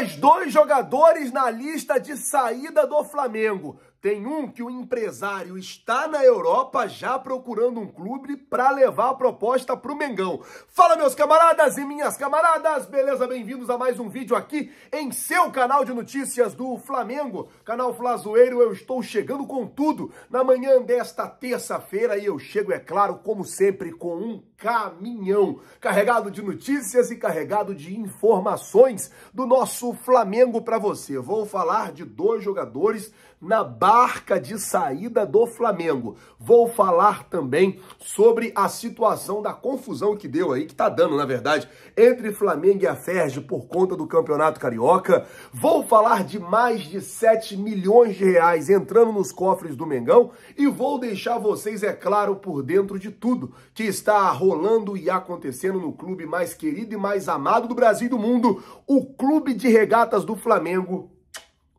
mais dois jogadores na lista de saída do Flamengo. Tem um que o empresário está na Europa já procurando um clube para levar a proposta para o Mengão. Fala, meus camaradas e minhas camaradas, beleza? Bem-vindos a mais um vídeo aqui em seu canal de notícias do Flamengo, canal Flazoeiro. Eu estou chegando com tudo na manhã desta terça-feira e eu chego, é claro, como sempre, com um caminhão carregado de notícias e carregado de informações do nosso Flamengo para você. Vou falar de dois jogadores na barca de saída do Flamengo. Vou falar também sobre a situação da confusão que deu aí, que tá dando, na verdade, entre Flamengo e a Ferge por conta do Campeonato Carioca. Vou falar de mais de 7 milhões de reais entrando nos cofres do Mengão e vou deixar vocês, é claro, por dentro de tudo que está rolando e acontecendo no clube mais querido e mais amado do Brasil e do mundo, o Clube de Regatas do Flamengo,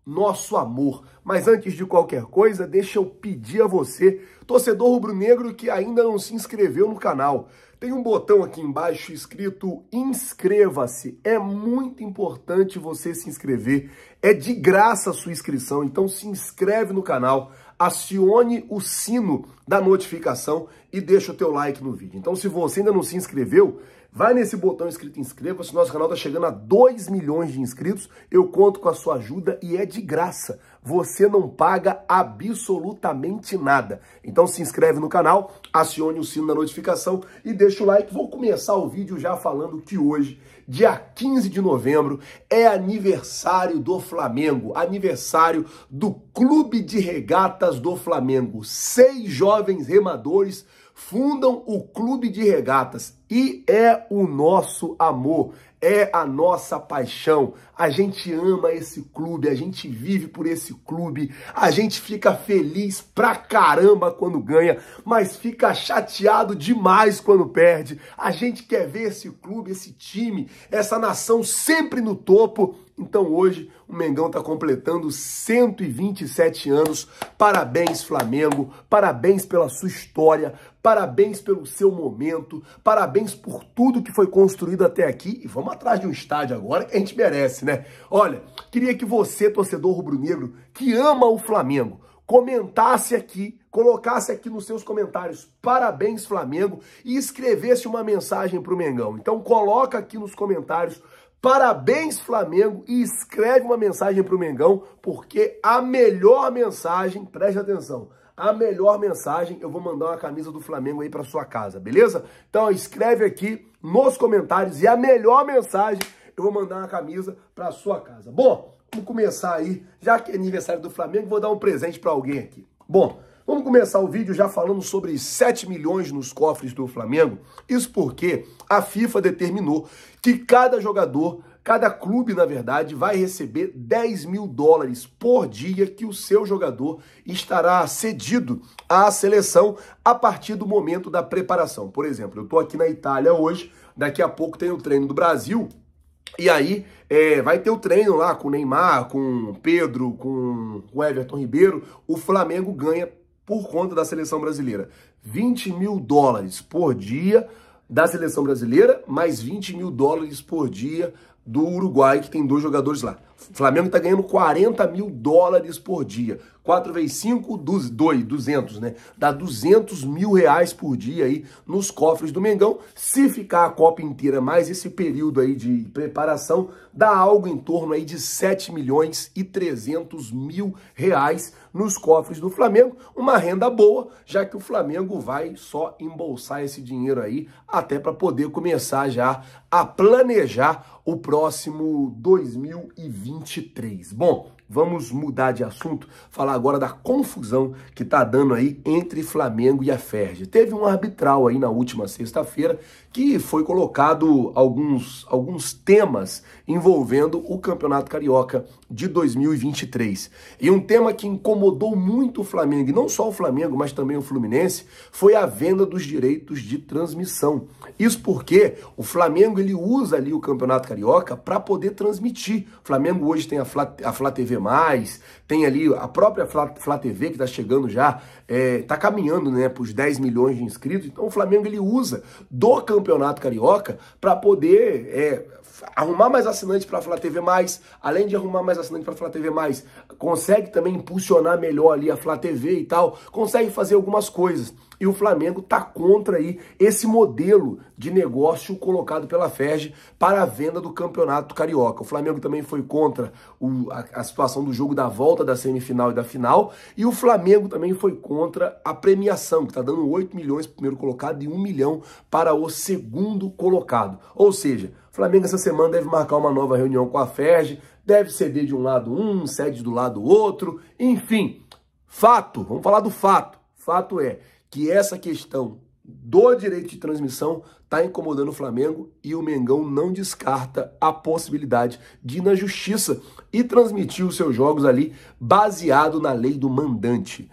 nosso amor. Mas antes de qualquer coisa, deixa eu pedir a você, torcedor rubro-negro que ainda não se inscreveu no canal. Tem um botão aqui embaixo escrito inscreva-se. É muito importante você se inscrever. É de graça a sua inscrição, então se inscreve no canal, acione o sino da notificação e deixa o teu like no vídeo. Então se você ainda não se inscreveu, Vai nesse botão escrito inscreva-se, nosso canal está chegando a 2 milhões de inscritos. Eu conto com a sua ajuda e é de graça. Você não paga absolutamente nada. Então se inscreve no canal, acione o sino da notificação e deixa o like. Vou começar o vídeo já falando que hoje, dia 15 de novembro, é aniversário do Flamengo, aniversário do Clube de Regatas do Flamengo. Seis jovens remadores fundam o Clube de Regatas e é o nosso amor, é a nossa paixão. A gente ama esse clube, a gente vive por esse clube, a gente fica feliz pra caramba quando ganha, mas fica chateado demais quando perde. A gente quer ver esse clube, esse time, essa nação sempre no topo então hoje o Mengão está completando 127 anos. Parabéns, Flamengo. Parabéns pela sua história. Parabéns pelo seu momento. Parabéns por tudo que foi construído até aqui. E vamos atrás de um estádio agora que a gente merece, né? Olha, queria que você, torcedor rubro-negro, que ama o Flamengo, comentasse aqui, colocasse aqui nos seus comentários parabéns Flamengo e escrevesse uma mensagem para o Mengão. Então coloca aqui nos comentários Parabéns, Flamengo, e escreve uma mensagem para o Mengão, porque a melhor mensagem, preste atenção, a melhor mensagem eu vou mandar uma camisa do Flamengo aí para sua casa, beleza? Então escreve aqui nos comentários e a melhor mensagem eu vou mandar uma camisa para sua casa. Bom, vamos começar aí, já que é aniversário do Flamengo, vou dar um presente para alguém aqui. Bom, Vamos começar o vídeo já falando sobre 7 milhões nos cofres do Flamengo. Isso porque a FIFA determinou que cada jogador, cada clube, na verdade, vai receber 10 mil dólares por dia que o seu jogador estará cedido à seleção a partir do momento da preparação. Por exemplo, eu estou aqui na Itália hoje, daqui a pouco tem o treino do Brasil. E aí é, vai ter o treino lá com Neymar, com Pedro, com, com Everton Ribeiro. O Flamengo ganha por conta da seleção brasileira. 20 mil dólares por dia da seleção brasileira, mais 20 mil dólares por dia do Uruguai, que tem dois jogadores lá. O Flamengo está ganhando 40 mil dólares por dia. 4 vezes 5, 200, né? Dá 200 mil reais por dia aí nos cofres do Mengão. Se ficar a Copa inteira, mais esse período aí de preparação, dá algo em torno aí de 7 milhões e 300 mil reais nos cofres do Flamengo. Uma renda boa, já que o Flamengo vai só embolsar esse dinheiro aí, até para poder começar já a planejar o próximo 2023. Bom, Vamos mudar de assunto, falar agora da confusão que está dando aí entre Flamengo e a Ferdi. Teve um arbitral aí na última sexta-feira que foi colocado alguns, alguns temas envolvendo o Campeonato Carioca de 2023. E um tema que incomodou muito o Flamengo, e não só o Flamengo, mas também o Fluminense, foi a venda dos direitos de transmissão. Isso porque o Flamengo ele usa ali o Campeonato Carioca para poder transmitir. O Flamengo hoje tem a Flá, a Flá TV mais tem ali a própria Flá, TV que está chegando já, está é, tá caminhando né, para os 10 milhões de inscritos. Então o Flamengo ele usa do Campeonato Carioca para poder é, arrumar mais assinantes para a Flá TV+, além de arrumar mais assinantes para a Flá TV+, consegue também impulsionar melhor ali a Flá TV e tal, consegue fazer algumas coisas. E o Flamengo está contra aí esse modelo de negócio colocado pela FERJ para a venda do Campeonato Carioca. O Flamengo também foi contra o, a, a situação do jogo da volta da semifinal e da final. E o Flamengo também foi contra a premiação, que está dando 8 milhões para o primeiro colocado e 1 milhão para o segundo colocado. Ou seja, o Flamengo essa semana deve marcar uma nova reunião com a FERJ, deve ceder de um lado um, cede do lado outro, enfim. Fato, vamos falar do fato. Fato é, que essa questão do direito de transmissão está incomodando o Flamengo e o Mengão não descarta a possibilidade de ir na justiça e transmitir os seus jogos ali baseado na lei do mandante.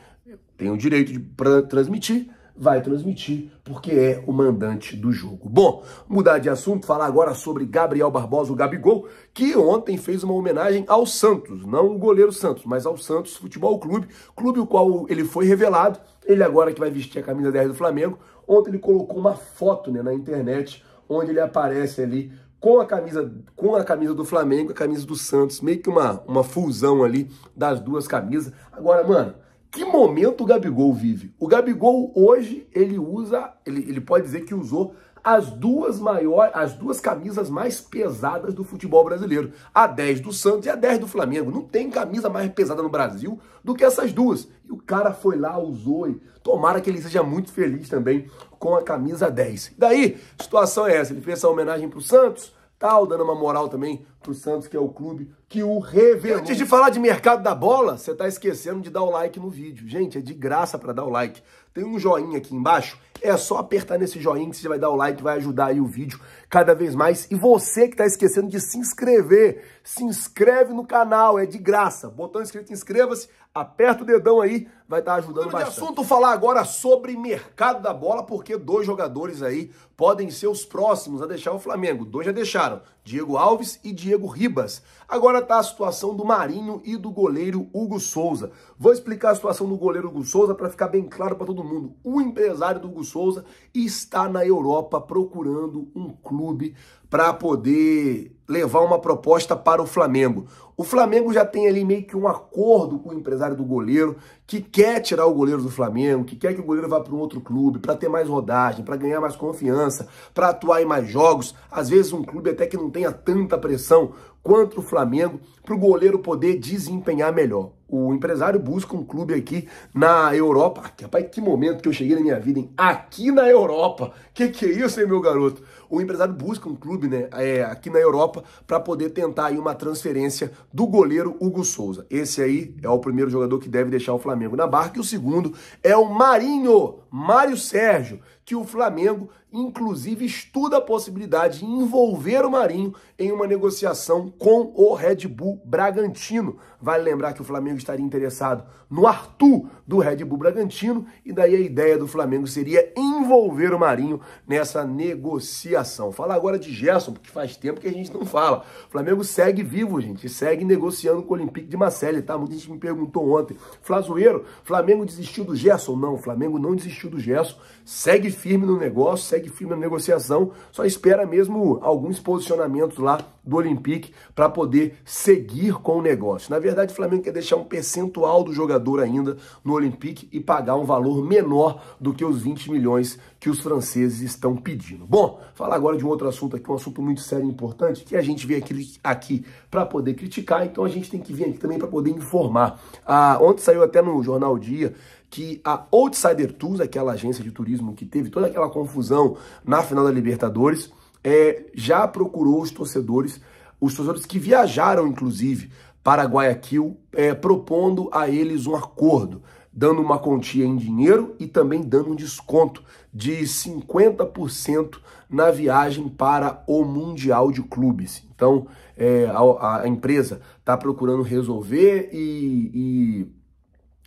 Tem o direito de transmitir, vai transmitir, porque é o mandante do jogo. Bom, mudar de assunto, falar agora sobre Gabriel Barbosa, o Gabigol, que ontem fez uma homenagem ao Santos, não o goleiro Santos, mas ao Santos Futebol Clube, clube o qual ele foi revelado, ele agora que vai vestir a camisa 10 do Flamengo. Ontem ele colocou uma foto né, na internet onde ele aparece ali com a camisa com a camisa do Flamengo e a camisa do Santos, meio que uma, uma fusão ali das duas camisas. Agora, mano, que momento o Gabigol vive? O Gabigol hoje ele usa, ele, ele pode dizer que usou as duas maiores, as duas camisas mais pesadas do futebol brasileiro, a 10 do Santos e a 10 do Flamengo. Não tem camisa mais pesada no Brasil do que essas duas. E o cara foi lá, usou e tomara que ele seja muito feliz também com a camisa 10. Daí, situação é essa, ele fez essa homenagem para o Santos, tal, dando uma moral também pro Santos, que é o clube que o revelou. Antes de falar de mercado da bola, você está esquecendo de dar o like no vídeo. Gente, é de graça para dar o like. Tem um joinha aqui embaixo, é só apertar nesse joinha que você vai dar o like, vai ajudar aí o vídeo cada vez mais. E você que está esquecendo de se inscrever, se inscreve no canal, é de graça. Botão inscrito, inscreva-se, aperta o dedão aí, vai estar tá ajudando bastante. De assunto falar agora sobre mercado da bola, porque dois jogadores aí podem ser os próximos a deixar o Flamengo. Dois já deixaram, Diego Alves e Diego Diego Ribas. Agora está a situação do Marinho e do goleiro Hugo Souza. Vou explicar a situação do goleiro Hugo Souza para ficar bem claro para todo mundo. O empresário do Hugo Souza está na Europa procurando um clube para poder levar uma proposta para o Flamengo. O Flamengo já tem ali meio que um acordo com o empresário do goleiro que quer tirar o goleiro do Flamengo, que quer que o goleiro vá para um outro clube para ter mais rodagem, para ganhar mais confiança, para atuar em mais jogos. Às vezes um clube até que não tenha tanta pressão quanto o Flamengo para o goleiro poder desempenhar melhor. O empresário busca um clube aqui na Europa. Ah, rapaz, que momento que eu cheguei na minha vida, hein? Aqui na Europa. Que que é isso, hein, meu garoto? o empresário busca um clube né, é, aqui na Europa para poder tentar aí uma transferência do goleiro Hugo Souza. Esse aí é o primeiro jogador que deve deixar o Flamengo na barca. E o segundo é o Marinho. Mário Sérgio, que o Flamengo, inclusive, estuda a possibilidade de envolver o Marinho em uma negociação com o Red Bull Bragantino. Vale lembrar que o Flamengo estaria interessado no Arthur do Red Bull Bragantino, e daí a ideia do Flamengo seria envolver o Marinho nessa negociação. Fala agora de Gerson, porque faz tempo que a gente não fala. O Flamengo segue vivo, gente, segue negociando com o Olympique de Marseille, tá? Muita gente me perguntou ontem. Flazoeiro, Flamengo desistiu do Gerson? Não, o Flamengo não desistiu do Gerson, segue firme no negócio, segue firme na negociação, só espera mesmo alguns posicionamentos lá do Olympique para poder seguir com o negócio. Na verdade, o Flamengo quer deixar um percentual do jogador ainda no Olympique e pagar um valor menor do que os 20 milhões que os franceses estão pedindo. Bom, falar agora de um outro assunto aqui, um assunto muito sério e importante, que a gente veio aqui, aqui para poder criticar, então a gente tem que vir aqui também para poder informar. Ah, ontem saiu até no Jornal Dia que a Outsider Tours, aquela agência de turismo que teve toda aquela confusão na final da Libertadores, é, já procurou os torcedores, os torcedores que viajaram, inclusive, para Guayaquil, é, propondo a eles um acordo, dando uma quantia em dinheiro e também dando um desconto de 50% na viagem para o Mundial de Clubes. Então, é, a, a, empresa está procurando resolver e, e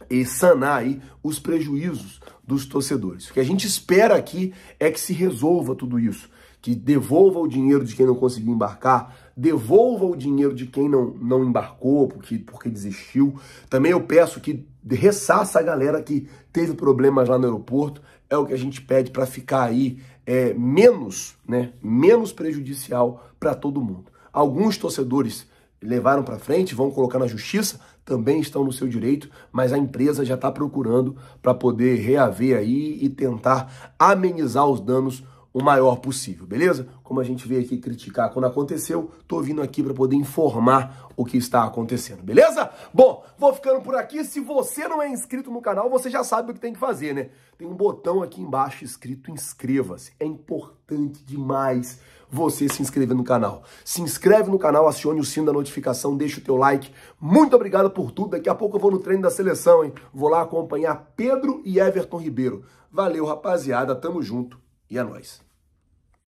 e sanar aí os prejuízos dos torcedores. O que a gente espera aqui é que se resolva tudo isso, que devolva o dinheiro de quem não conseguiu embarcar, devolva o dinheiro de quem não, não embarcou porque, porque desistiu. Também eu peço que ressaça a galera que teve problemas lá no aeroporto, é o que a gente pede para ficar aí é, menos, né, menos prejudicial para todo mundo. Alguns torcedores levaram para frente, vão colocar na justiça, também estão no seu direito, mas a empresa já está procurando para poder reaver aí e tentar amenizar os danos o maior possível, beleza? Como a gente veio aqui criticar quando aconteceu, tô vindo aqui para poder informar o que está acontecendo, beleza? Bom, vou ficando por aqui. Se você não é inscrito no canal, você já sabe o que tem que fazer, né? Tem um botão aqui embaixo escrito inscreva-se. É importante demais você se inscrever no canal. Se inscreve no canal, acione o sino da notificação, deixa o teu like. Muito obrigado por tudo. Daqui a pouco eu vou no treino da seleção, hein? Vou lá acompanhar Pedro e Everton Ribeiro. Valeu, rapaziada. Tamo junto e é nóis.